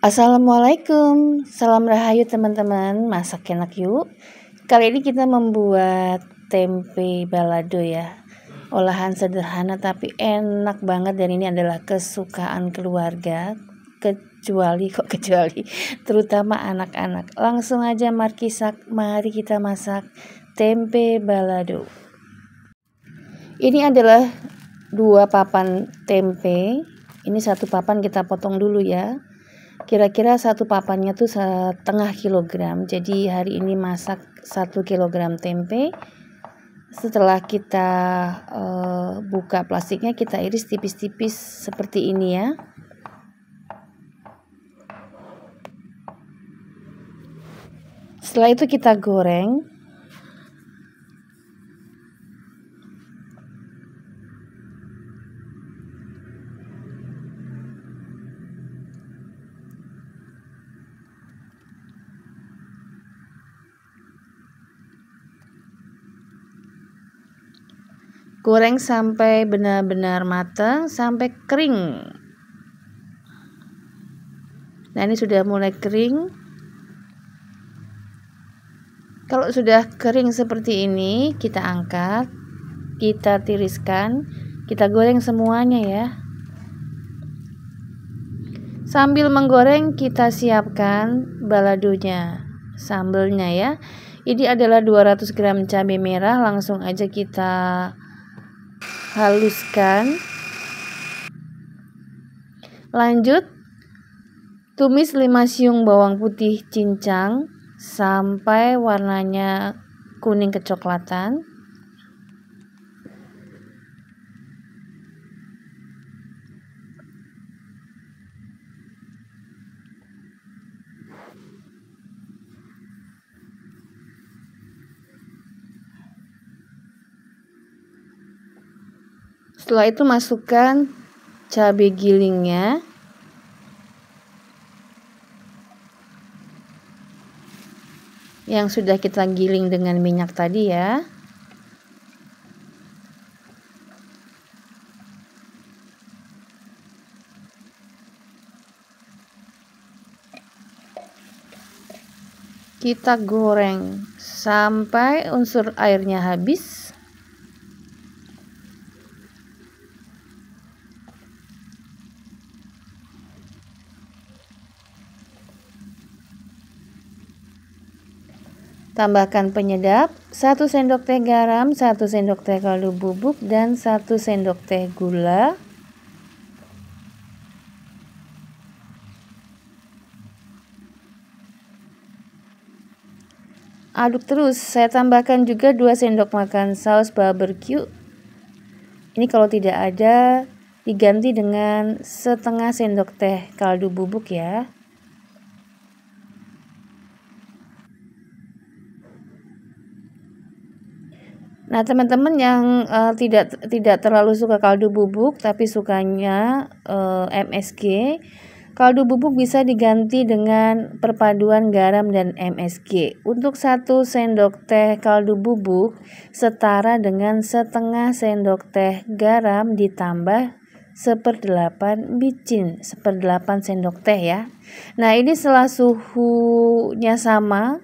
Assalamualaikum, salam rahayu teman-teman, masak enak yuk. Kali ini kita membuat tempe balado ya. Olahan sederhana tapi enak banget dan ini adalah kesukaan keluarga. Kecuali kok kecuali, terutama anak-anak. Langsung aja Markisak, mari kita masak tempe balado. Ini adalah dua papan tempe. Ini satu papan kita potong dulu ya kira-kira satu papannya tuh setengah kilogram jadi hari ini masak satu kilogram tempe setelah kita e, buka plastiknya kita iris tipis-tipis seperti ini ya setelah itu kita goreng Goreng sampai benar-benar matang, sampai kering. Nah, ini sudah mulai kering. Kalau sudah kering seperti ini, kita angkat, kita tiriskan, kita goreng semuanya ya. Sambil menggoreng, kita siapkan baladonya, sambelnya ya. Ini adalah 200 gram cabai merah, langsung aja kita haluskan. Lanjut, tumis 5 siung bawang putih cincang sampai warnanya kuning kecoklatan. Setelah itu masukkan cabai gilingnya. Yang sudah kita giling dengan minyak tadi ya. kita goreng sampai unsur airnya habis Tambahkan penyedap, 1 sendok teh garam, 1 sendok teh kaldu bubuk, dan 1 sendok teh gula. Aduk terus, saya tambahkan juga 2 sendok makan saus barbecue. Ini kalau tidak ada, diganti dengan setengah sendok teh kaldu bubuk ya. Nah, teman-teman yang uh, tidak tidak terlalu suka kaldu bubuk tapi sukanya uh, eh, MSG, kaldu bubuk bisa diganti dengan perpaduan garam dan MSG. Untuk satu sendok teh kaldu bubuk setara dengan setengah sendok teh garam ditambah seperdelapan bicin, seperdelapan sendok teh ya. Nah, ini setelah suhunya sama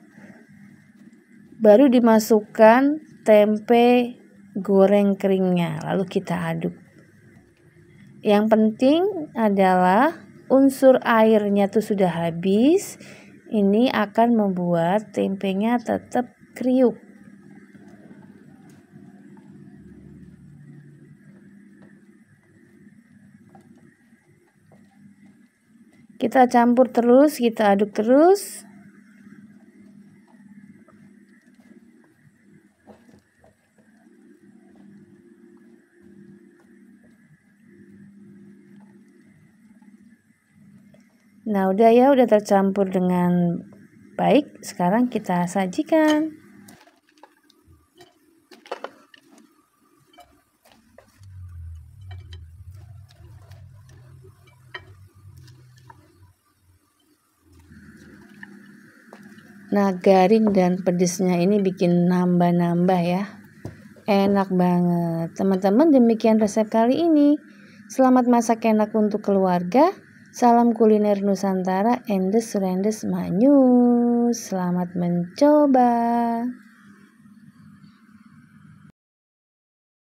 baru dimasukkan tempe goreng keringnya, lalu kita aduk. Yang penting adalah unsur airnya tuh sudah habis. Ini akan membuat tempenya tetap kriuk. Kita campur terus, kita aduk terus Nah, udah ya, udah tercampur dengan baik. Sekarang kita sajikan. Nah, garing dan pedesnya ini bikin nambah-nambah ya. Enak banget. Teman-teman, demikian resep kali ini. Selamat masak enak untuk keluarga. Salam kuliner Nusantara, endes rendes manyu. Selamat mencoba.